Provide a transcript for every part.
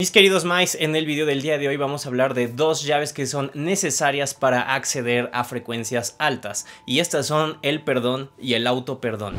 Mis queridos Mice, en el video del día de hoy vamos a hablar de dos llaves que son necesarias para acceder a frecuencias altas y estas son el perdón y el auto perdón.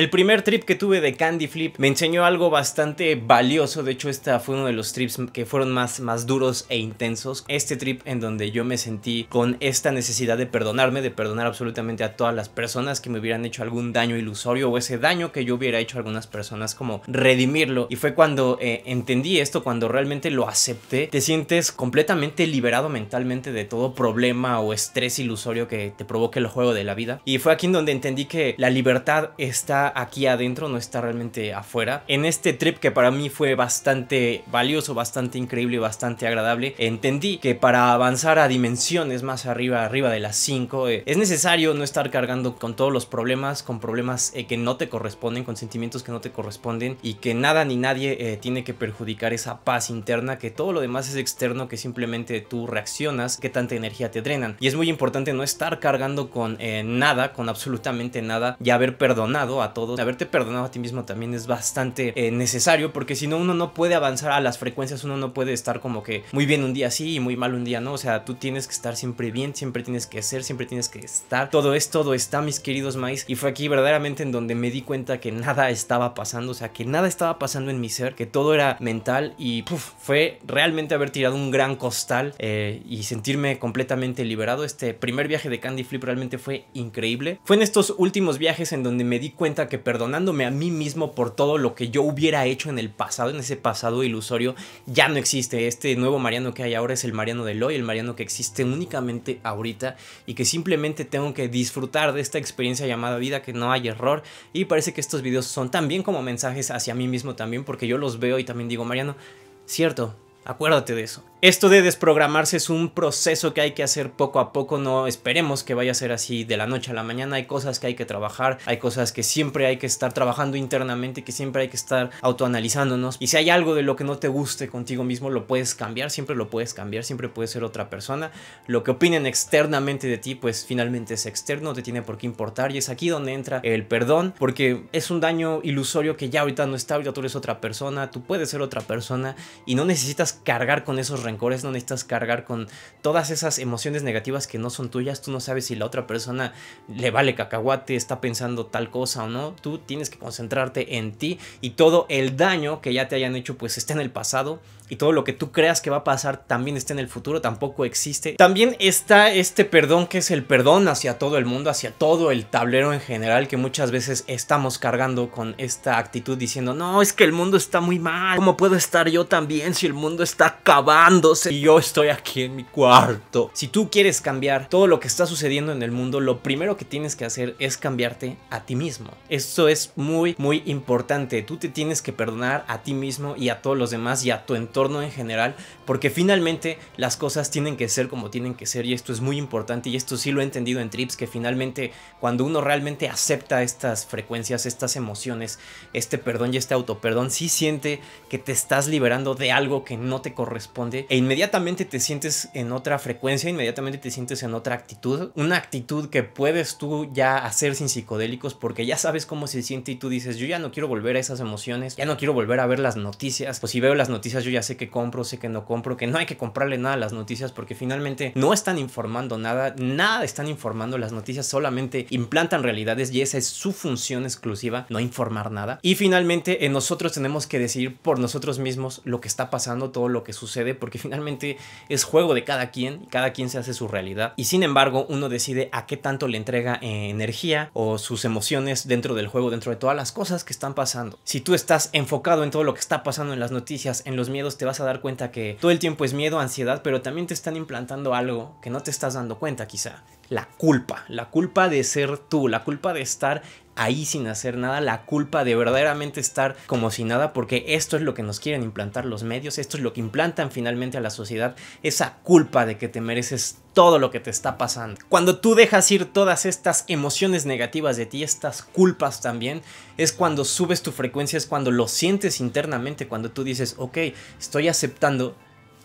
El primer trip que tuve de Candy Flip me enseñó algo bastante valioso, de hecho este fue uno de los trips que fueron más, más duros e intensos. Este trip en donde yo me sentí con esta necesidad de perdonarme, de perdonar absolutamente a todas las personas que me hubieran hecho algún daño ilusorio o ese daño que yo hubiera hecho a algunas personas como redimirlo. Y fue cuando eh, entendí esto, cuando realmente lo acepté, te sientes completamente liberado mentalmente de todo problema o estrés ilusorio que te provoque el juego de la vida. Y fue aquí en donde entendí que la libertad está aquí adentro, no está realmente afuera. En este trip que para mí fue bastante valioso, bastante increíble, bastante agradable, entendí que para avanzar a dimensiones más arriba, arriba de las 5, eh, es necesario no estar cargando con todos los problemas, con problemas eh, que no te corresponden, con sentimientos que no te corresponden y que nada ni nadie eh, tiene que perjudicar esa paz interna, que todo lo demás es externo, que simplemente tú reaccionas, que tanta energía te drenan. Y es muy importante no estar cargando con nada, con absolutamente nada y haber perdonado a todos haberte perdonado a ti mismo también es bastante eh, necesario porque si no uno no puede avanzar a las frecuencias, uno no puede estar como que muy bien un día sí y muy mal un día no, o sea, tú tienes que estar siempre bien, siempre tienes que ser, siempre tienes que estar, todo es, todo está, mis queridos maíz, y fue aquí verdaderamente en donde me di cuenta que nada estaba pasando, o sea, que nada estaba pasando en mi ser, que todo era mental y fue realmente haber tirado un gran costal eh, y sentirme completamente liberado, este primer viaje de Candy Flip realmente fue increíble, fue en estos últimos viajes en donde me di cuenta que perdonándome a mí mismo por todo lo que yo hubiera hecho en el pasado, en ese pasado ilusorio, ya no existe. Este nuevo Mariano que hay ahora es el Mariano de hoy, el Mariano que existe únicamente ahorita y que simplemente tengo que disfrutar de esta experiencia llamada vida, que no hay error. Y parece que estos videos son también como mensajes hacia mí mismo también, porque yo los veo y también digo, Mariano, cierto, acuérdate de eso. Esto de desprogramarse es un proceso que hay que hacer poco a poco, no esperemos que vaya a ser así de la noche a la mañana, hay cosas que hay que trabajar, hay cosas que siempre hay que estar trabajando internamente, que siempre hay que estar autoanalizándonos y si hay algo de lo que no te guste contigo mismo, lo puedes cambiar, siempre lo puedes cambiar, siempre puedes ser otra persona, lo que opinen externamente de ti, pues finalmente es externo, no te tiene por qué importar y es aquí donde entra el perdón, porque es un daño ilusorio que ya ahorita no está, ahorita tú eres otra persona, tú puedes ser otra persona y no necesitas cargar con esos no necesitas cargar con todas esas emociones negativas que no son tuyas, tú no sabes si la otra persona le vale cacahuate, está pensando tal cosa o no, tú tienes que concentrarte en ti y todo el daño que ya te hayan hecho pues está en el pasado y todo lo que tú creas que va a pasar también está en el futuro, tampoco existe. También está este perdón que es el perdón hacia todo el mundo, hacia todo el tablero en general, que muchas veces estamos cargando con esta actitud diciendo, no, es que el mundo está muy mal, ¿cómo puedo estar yo también si el mundo está acabándose y yo estoy aquí en mi cuarto? Si tú quieres cambiar todo lo que está sucediendo en el mundo, lo primero que tienes que hacer es cambiarte a ti mismo. Esto es muy, muy importante. Tú te tienes que perdonar a ti mismo y a todos los demás y a tu entorno en general, porque finalmente las cosas tienen que ser como tienen que ser y esto es muy importante y esto sí lo he entendido en trips, que finalmente cuando uno realmente acepta estas frecuencias, estas emociones, este perdón y este autoperdón, sí siente que te estás liberando de algo que no te corresponde e inmediatamente te sientes en otra frecuencia, inmediatamente te sientes en otra actitud, una actitud que puedes tú ya hacer sin psicodélicos porque ya sabes cómo se siente y tú dices, yo ya no quiero volver a esas emociones, ya no quiero volver a ver las noticias, pues si veo las noticias yo ya sé sé que compro, sé que no compro, que no hay que comprarle nada a las noticias porque finalmente no están informando nada, nada están informando, las noticias solamente implantan realidades y esa es su función exclusiva, no informar nada. Y finalmente eh, nosotros tenemos que decidir por nosotros mismos lo que está pasando, todo lo que sucede, porque finalmente es juego de cada quien cada quien se hace su realidad. Y sin embargo, uno decide a qué tanto le entrega eh, energía o sus emociones dentro del juego, dentro de todas las cosas que están pasando. Si tú estás enfocado en todo lo que está pasando en las noticias, en los miedos, te vas a dar cuenta que todo el tiempo es miedo, ansiedad, pero también te están implantando algo que no te estás dando cuenta quizá la culpa, la culpa de ser tú, la culpa de estar ahí sin hacer nada, la culpa de verdaderamente estar como si nada, porque esto es lo que nos quieren implantar los medios, esto es lo que implantan finalmente a la sociedad, esa culpa de que te mereces todo lo que te está pasando. Cuando tú dejas ir todas estas emociones negativas de ti, estas culpas también, es cuando subes tu frecuencia, es cuando lo sientes internamente, cuando tú dices, ok, estoy aceptando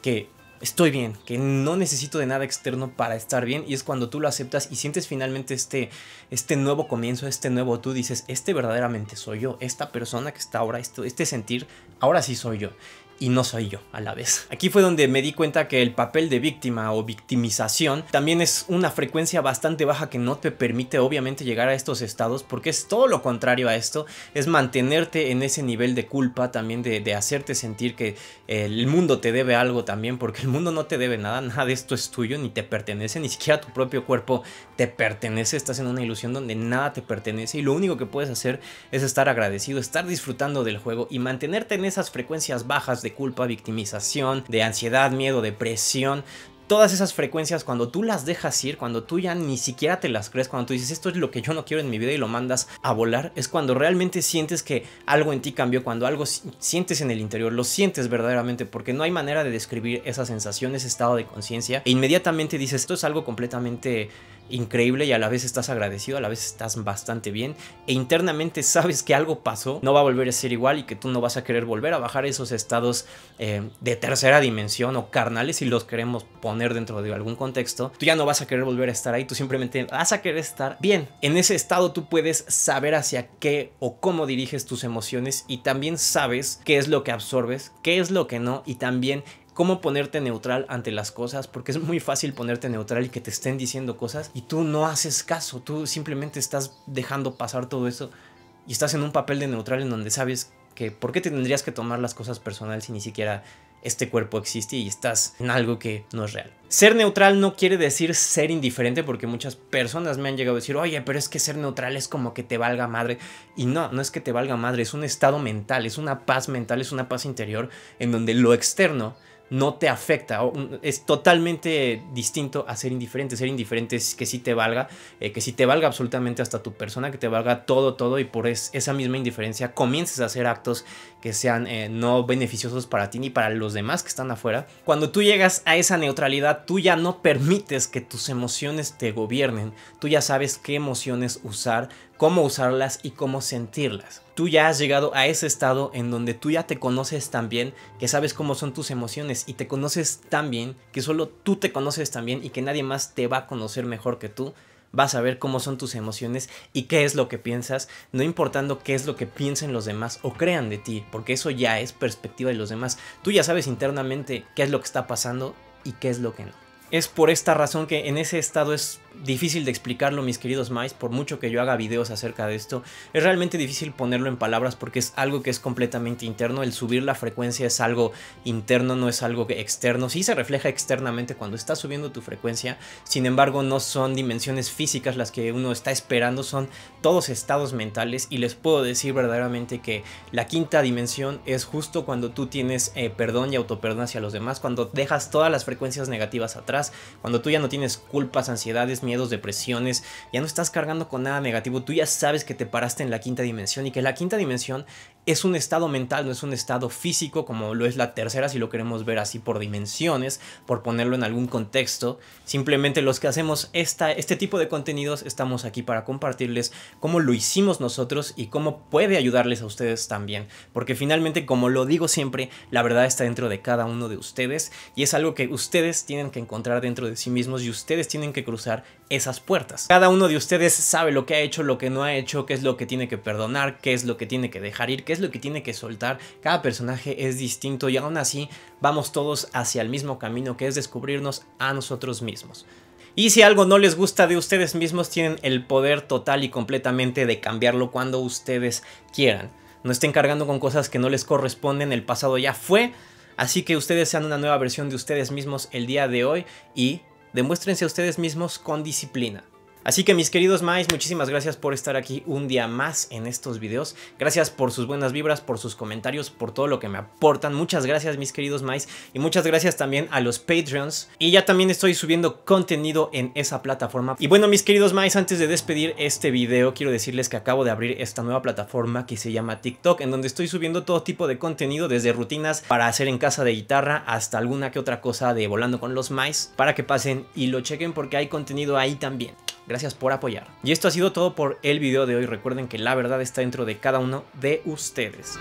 que estoy bien, que no necesito de nada externo para estar bien. Y es cuando tú lo aceptas y sientes finalmente este, este nuevo comienzo, este nuevo tú, dices, este verdaderamente soy yo, esta persona que está ahora, este, este sentir, ahora sí soy yo y no soy yo a la vez. Aquí fue donde me di cuenta que el papel de víctima o victimización también es una frecuencia bastante baja que no te permite obviamente llegar a estos estados porque es todo lo contrario a esto, es mantenerte en ese nivel de culpa también de, hacerte sentir que el mundo te debe algo también porque el mundo no te debe nada, nada de esto es tuyo ni te pertenece, ni siquiera tu propio cuerpo te pertenece, estás en una ilusión donde nada te pertenece y lo único que puedes hacer es estar agradecido, estar disfrutando del juego y mantenerte en esas frecuencias bajas de culpa, victimización, de ansiedad, miedo, depresión, todas esas frecuencias, cuando tú las dejas ir, cuando tú ya ni siquiera te las crees, cuando tú dices esto es lo que yo no quiero en mi vida y lo mandas a volar, es cuando realmente sientes que algo en ti cambió, cuando algo sientes en el interior, lo sientes verdaderamente, porque no hay manera de describir esa sensación, ese estado de conciencia, e inmediatamente dices esto es algo completamente increíble y a la vez estás agradecido, a la vez estás bastante bien e internamente sabes que algo pasó, no va a volver a ser igual y que tú no vas a querer volver a bajar esos estados eh, de tercera dimensión o carnales si los queremos poner dentro de algún contexto, tú ya no vas a querer volver a estar ahí, tú simplemente vas a querer estar bien. En ese estado tú puedes saber hacia qué o cómo diriges tus emociones y también sabes qué es lo que absorbes, qué es lo que no y también cómo ponerte neutral ante las cosas, porque es muy fácil ponerte neutral y que te estén diciendo cosas y tú no haces caso, tú simplemente estás dejando pasar todo eso y estás en un papel de neutral en donde sabes que por qué te tendrías que tomar las cosas personal si ni siquiera este cuerpo existe y estás en algo que no es real. Ser neutral no quiere decir ser indiferente porque muchas personas me han llegado a decir, oye, pero es que ser neutral es como que te valga madre. Y no, no es que te valga madre, es un estado mental, es una paz mental, es una paz interior en donde lo externo no te afecta. Mm, es totalmente distinto a ser indiferente. Ser indiferente es que si te valga, eh, que si te valga absolutamente hasta tu persona, que te valga todo, todo y por esa misma indiferencia comiences a hacer actos que sean eh, no beneficiosos para ti ni para los demás que están afuera. Cuando tú llegas a esa neutralidad, tú ya no permites que tus emociones te gobiernen. Tú ya sabes qué emociones usar cómo usarlas y cómo sentirlas. Tú ya has llegado a ese estado en donde tú ya te conoces tan bien que sabes cómo son tus emociones y te conoces tan bien que solo tú te conoces tan bien y que nadie más te va a conocer mejor que tú vas a ver cómo son tus emociones y qué es lo que piensas, no importando qué es lo que piensen los demás o crean de ti, porque eso ya es perspectiva de los demás. Tú ya sabes internamente qué es lo que está pasando y qué es lo que no. Es por esta razón que en ese estado es difícil de explicarlo, mis queridos mais, por mucho que yo haga videos acerca de esto, es realmente difícil ponerlo en palabras porque es algo que es completamente interno, el subir la frecuencia es algo interno, no es algo externo, sí se refleja externamente cuando estás subiendo tu frecuencia, sin embargo no son dimensiones físicas las que uno está esperando, son todos estados mentales y les puedo decir verdaderamente que la quinta dimensión es justo cuando tú tienes eh, perdón y autoperdón hacia los demás, cuando dejas todas las frecuencias negativas atrás, cuando tú ya no tienes culpas, ansiedades, miedos, depresiones, ya no estás cargando con nada negativo, tú ya sabes que te paraste en la quinta dimensión y que la quinta dimensión es un estado mental, no es un estado físico como lo es la tercera, si lo queremos ver así por dimensiones, por ponerlo en algún contexto. Simplemente los que hacemos este tipo de contenidos estamos aquí para compartirles cómo lo hicimos nosotros y cómo puede ayudarles a ustedes también. Porque finalmente, como lo digo siempre, la verdad está dentro de cada uno de ustedes y es algo que ustedes tienen que encontrar dentro de sí mismos y ustedes tienen que cruzar esas puertas. Cada uno de ustedes sabe lo que ha hecho, lo que no ha hecho, qué es lo que tiene que perdonar, qué es lo que tiene que dejar ir, qué es lo que tiene que soltar. Cada personaje es distinto y aún así vamos todos hacia el mismo camino que es descubrirnos a nosotros mismos. Y si algo no les gusta de ustedes mismos, tienen el poder total y completamente de cambiarlo cuando ustedes quieran. No estén cargando con cosas que no les corresponden, el pasado ya fue. Así que ustedes sean una nueva versión de ustedes mismos el día de hoy y Demuéstrense a ustedes mismos con disciplina. Así que mis queridos Mais, muchísimas gracias por estar aquí un día más en estos videos. Gracias por sus buenas vibras, por sus comentarios, por todo lo que me aportan. Muchas gracias mis queridos Mais y muchas gracias también a los Patreons. Y ya también estoy subiendo contenido en esa plataforma. Y bueno mis queridos Mais, antes de despedir este video quiero decirles que acabo de abrir esta nueva plataforma que se llama TikTok en donde estoy subiendo todo tipo de contenido desde rutinas para hacer en casa de guitarra hasta alguna que otra cosa de volando con los Mais para que pasen y lo chequen porque hay contenido ahí también. Gracias por apoyar. Y esto ha sido todo por el video de hoy. Recuerden que la verdad está dentro de cada uno de ustedes.